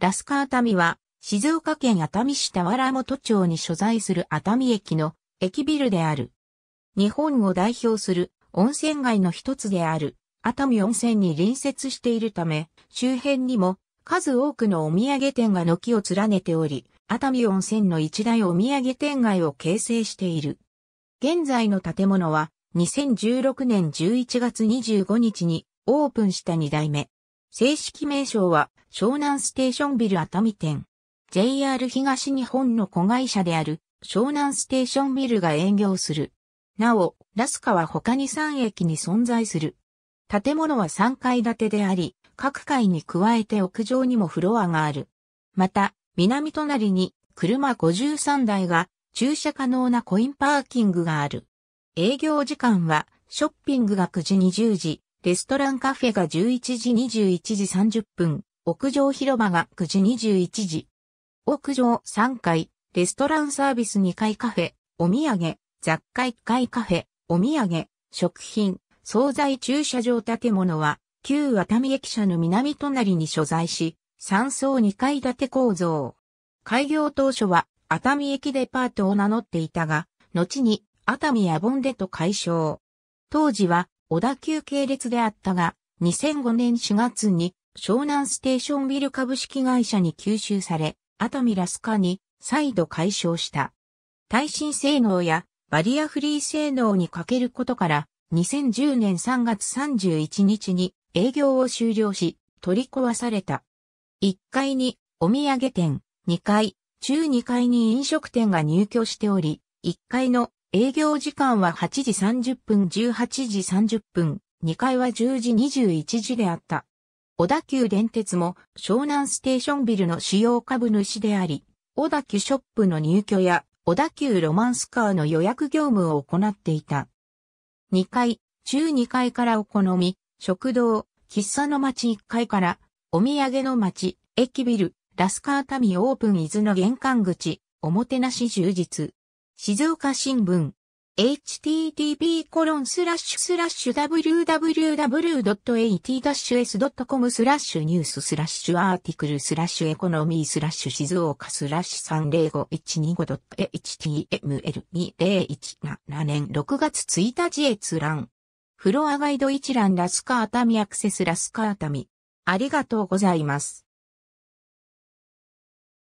ラスカ熱海は、静岡県熱海市田原本町に所在する熱海駅の駅ビルである。日本を代表する温泉街の一つである熱海温泉に隣接しているため、周辺にも数多くのお土産店が軒を連ねており、熱海温泉の一大お土産店街を形成している。現在の建物は2016年11月25日にオープンした2代目。正式名称は湘南ステーションビル熱海店。JR 東日本の子会社である湘南ステーションビルが営業する。なお、ラスカは他に3駅に存在する。建物は3階建てであり、各階に加えて屋上にもフロアがある。また、南隣に車53台が駐車可能なコインパーキングがある。営業時間はショッピングが9時20時、レストランカフェが11時21時30分、屋上広場が9時21時。屋上3階、レストランサービス2階カフェ、お土産、雑貨1階カフェ、お土産、食品、惣菜駐車場建物は、旧熱海駅舎の南隣に所在し、3層2階建て構造。開業当初は、熱海駅デパートを名乗っていたが、後に、熱海やボンデと解消。当時は、小田急系列であったが、2005年4月に、湘南ステーションビル株式会社に吸収され、熱海ラスカに再度解消した。耐震性能やバリアフリー性能に欠けることから、2010年3月31日に営業を終了し、取り壊された。1階にお土産店、2階、中2階に飲食店が入居しており、1階の営業時間は8時30分、18時30分、2階は10時21時であった。小田急電鉄も湘南ステーションビルの使用株主であり、小田急ショップの入居や小田急ロマンスカーの予約業務を行っていた。2階、中2階からお好み、食堂、喫茶の街1階から、お土産の街、駅ビル、ラスカータミオープン伊豆の玄関口、おもてなし充実。静岡新聞、http://www.at-s.com スラッシュニューススラッシュアーティクルスラッシュエコノミースラッシュ静岡スラッシュ 305.html2017 年6月1日閲覧。フロアガイド一覧ラスカータミアクセスラスカータミ。ありがとうございます。